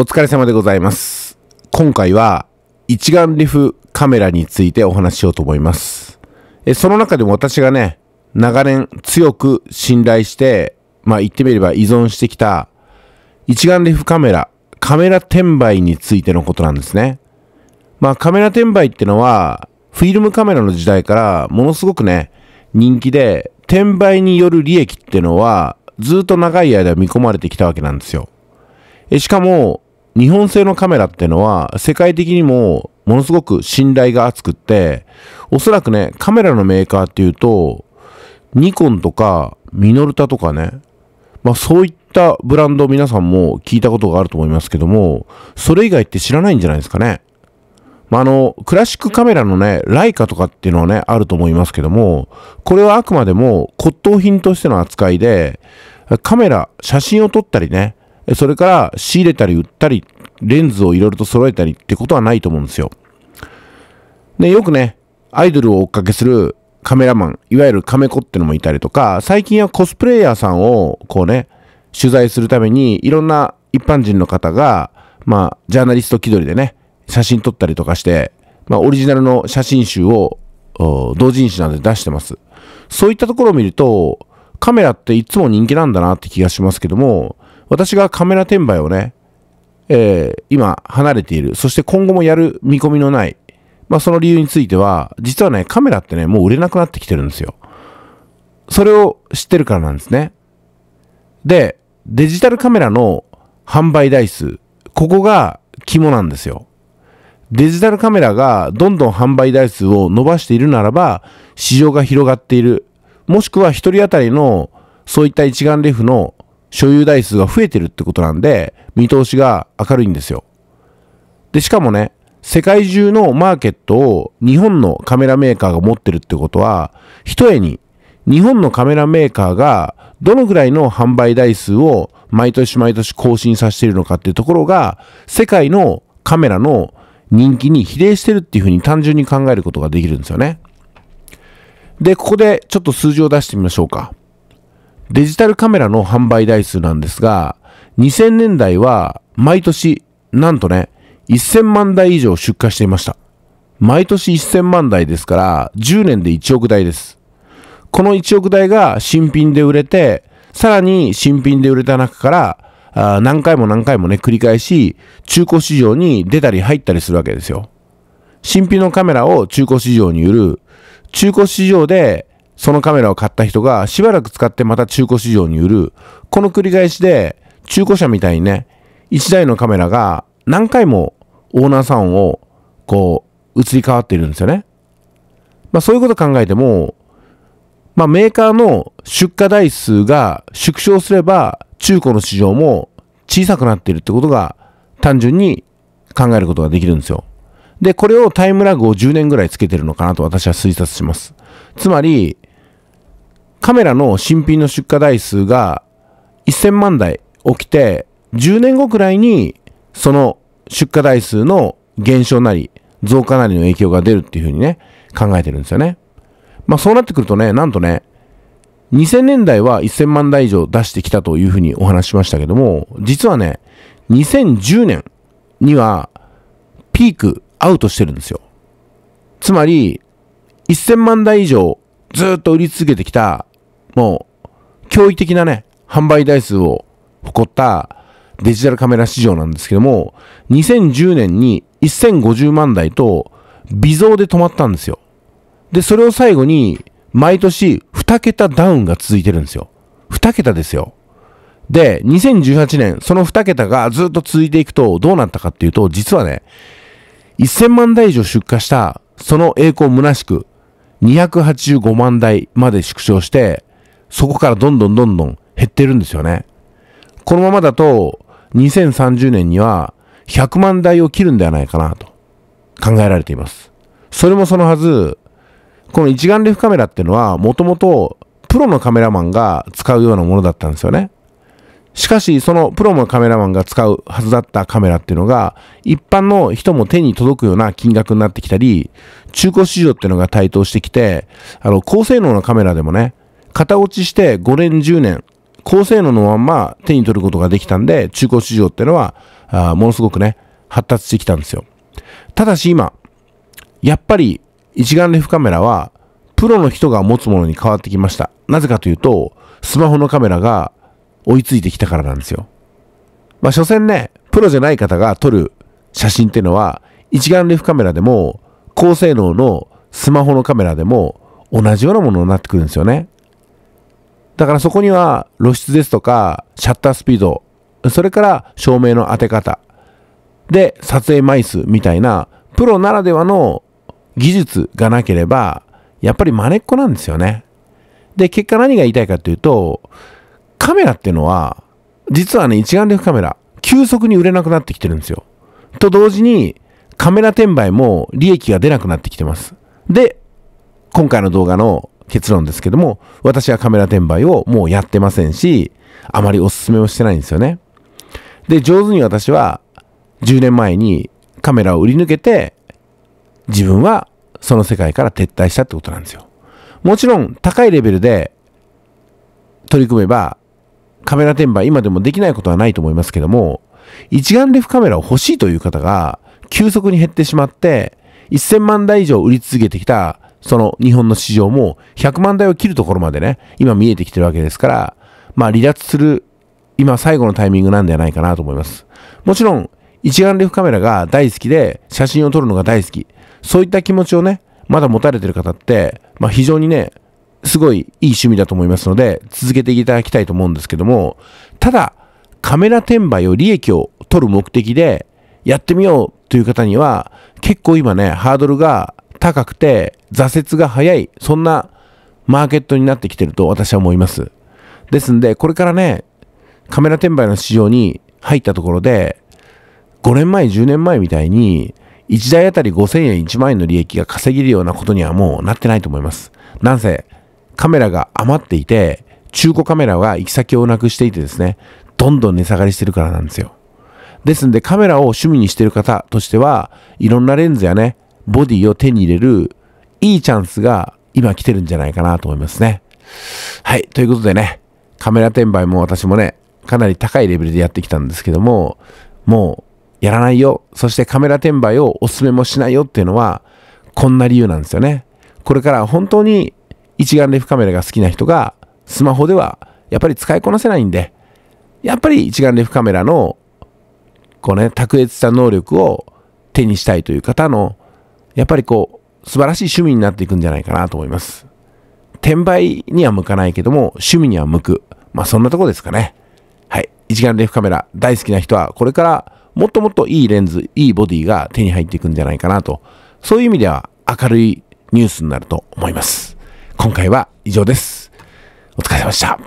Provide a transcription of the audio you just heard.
お疲れ様でございます。今回は一眼レフカメラについてお話しようと思います。えその中でも私がね、長年強く信頼して、まあ言ってみれば依存してきた一眼レフカメラ、カメラ転売についてのことなんですね。まあカメラ転売ってのはフィルムカメラの時代からものすごくね、人気で転売による利益ってのはずっと長い間見込まれてきたわけなんですよ。しかも、日本製のカメラってのは、世界的にもものすごく信頼が厚くって、おそらくね、カメラのメーカーっていうと、ニコンとか、ミノルタとかね、まあそういったブランドを皆さんも聞いたことがあると思いますけども、それ以外って知らないんじゃないですかね。まあ、あの、クラシックカメラのね、ライカとかっていうのはね、あると思いますけども、これはあくまでも骨董品としての扱いで、カメラ、写真を撮ったりね、それから仕入れたり売ったり、レンズをいろいろと揃えたりってことはないと思うんですよ。で、よくね、アイドルを追っかけするカメラマン、いわゆるカメコってのもいたりとか、最近はコスプレイヤーさんをこうね、取材するために、いろんな一般人の方が、まあ、ジャーナリスト気取りでね、写真撮ったりとかして、まあ、オリジナルの写真集を、同人誌などで出してます。そういったところを見ると、カメラっていつも人気なんだなって気がしますけども、私がカメラ転売をね、えー、今離れている、そして今後もやる見込みのない、まあその理由については、実はね、カメラってね、もう売れなくなってきてるんですよ。それを知ってるからなんですね。で、デジタルカメラの販売台数、ここが肝なんですよ。デジタルカメラがどんどん販売台数を伸ばしているならば、市場が広がっている。もしくは一人当たりの、そういった一眼レフの所有台数が増えてるってことなんで、見通しが明るいんですよ。で、しかもね、世界中のマーケットを日本のカメラメーカーが持ってるってことは、ひとえに日本のカメラメーカーがどのぐらいの販売台数を毎年毎年更新させているのかっていうところが、世界のカメラの人気に比例してるっていうふうに単純に考えることができるんですよね。で、ここでちょっと数字を出してみましょうか。デジタルカメラの販売台数なんですが、2000年代は毎年、なんとね、1000万台以上出荷していました。毎年1000万台ですから、10年で1億台です。この1億台が新品で売れて、さらに新品で売れた中から、あ何回も何回もね、繰り返し、中古市場に出たり入ったりするわけですよ。新品のカメラを中古市場に売る。中古市場でそのカメラを買った人がしばらく使ってまた中古市場に売る。この繰り返しで中古車みたいにね、一台のカメラが何回もオーナーさんをこう移り変わっているんですよね。まあそういうこと考えても、まあメーカーの出荷台数が縮小すれば中古の市場も小さくなっているってことが単純に考えることができるんですよ。で、これをタイムラグを10年ぐらいつけてるのかなと私は推察します。つまり、カメラの新品の出荷台数が1000万台起きて、10年後くらいに、その出荷台数の減少なり、増加なりの影響が出るっていうふうにね、考えてるんですよね。まあそうなってくるとね、なんとね、2000年代は1000万台以上出してきたというふうにお話しましたけども、実はね、2010年にはピークアウトしてるんですよ。つまり、1000万台以上ずっと売り続けてきたもう、驚異的なね、販売台数を誇ったデジタルカメラ市場なんですけども、2010年に1050万台と微増で止まったんですよ。で、それを最後に、毎年2桁ダウンが続いてるんですよ。2桁ですよ。で、2018年、その2桁がずっと続いていくとどうなったかっていうと、実はね、1000万台以上出荷した、その栄光虚しく、285万台まで縮小して、そこからどんどんどんどん減ってるんですよね。このままだと、2030年には100万台を切るんではないかなと考えられています。それもそのはず、この一眼レフカメラっていうのは、もともとプロのカメラマンが使うようなものだったんですよね。しかし、そのプロのカメラマンが使うはずだったカメラっていうのが、一般の人も手に届くような金額になってきたり、中古市場っていうのが台頭してきて、あの、高性能なカメラでもね、型落ちして5年、10年、高性能のまんま手に取ることができたんで、中古市場ってのは、あものすごくね、発達してきたんですよ。ただし今、やっぱり一眼レフカメラは、プロの人が持つものに変わってきました。なぜかというと、スマホのカメラが追いついてきたからなんですよ。まあ、所詮ね、プロじゃない方が撮る写真っていうのは、一眼レフカメラでも、高性能のスマホのカメラでも、同じようなものになってくるんですよね。だからそこには露出ですとか、シャッタースピード、それから照明の当て方、で、撮影枚数みたいな、プロならではの技術がなければ、やっぱりまねっこなんですよね。で、結果何が言いたいかというと、カメラっていうのは、実はね、一眼レフカメラ、急速に売れなくなってきてるんですよ。と同時に、カメラ転売も利益が出なくなってきてます。で、今回の動画の結論ですけども、私はカメラ転売をもうやってませんし、あまりおすすめをしてないんですよね。で、上手に私は10年前にカメラを売り抜けて、自分はその世界から撤退したってことなんですよ。もちろん高いレベルで取り組めばカメラ転売今でもできないことはないと思いますけども、一眼レフカメラを欲しいという方が急速に減ってしまって、1000万台以上売り続けてきたその日本の市場も100万台を切るところまでね、今見えてきてるわけですから、まあ離脱する、今最後のタイミングなんではないかなと思います。もちろん、一眼レフカメラが大好きで、写真を撮るのが大好き。そういった気持ちをね、まだ持たれてる方って、まあ非常にね、すごいいい趣味だと思いますので、続けていただきたいと思うんですけども、ただ、カメラ転売を利益を取る目的でやってみようという方には、結構今ね、ハードルが高くて、挫折が早い、そんなマーケットになってきてると私は思います。ですんで、これからね、カメラ転売の市場に入ったところで、5年前、10年前みたいに、1台あたり5000円、1万円の利益が稼げるようなことにはもうなってないと思います。なんせ、カメラが余っていて、中古カメラは行き先をなくしていてですね、どんどん値下がりしてるからなんですよ。ですんで、カメラを趣味にしてる方としては、いろんなレンズやね、ボディを手に入れるいいチャンスが今来てるんじゃないかなと思いますね。はい。ということでね、カメラ転売も私もね、かなり高いレベルでやってきたんですけども、もうやらないよ。そしてカメラ転売をおすすめもしないよっていうのは、こんな理由なんですよね。これから本当に一眼レフカメラが好きな人が、スマホではやっぱり使いこなせないんで、やっぱり一眼レフカメラの、こうね、卓越した能力を手にしたいという方の、やっぱりこう、素晴らしい趣味になっていくんじゃないかなと思います。転売には向かないけども、趣味には向く。まあそんなとこですかね。はい。一眼レフカメラ大好きな人は、これからもっともっといいレンズ、いいボディが手に入っていくんじゃないかなと。そういう意味では明るいニュースになると思います。今回は以上です。お疲れ様でした。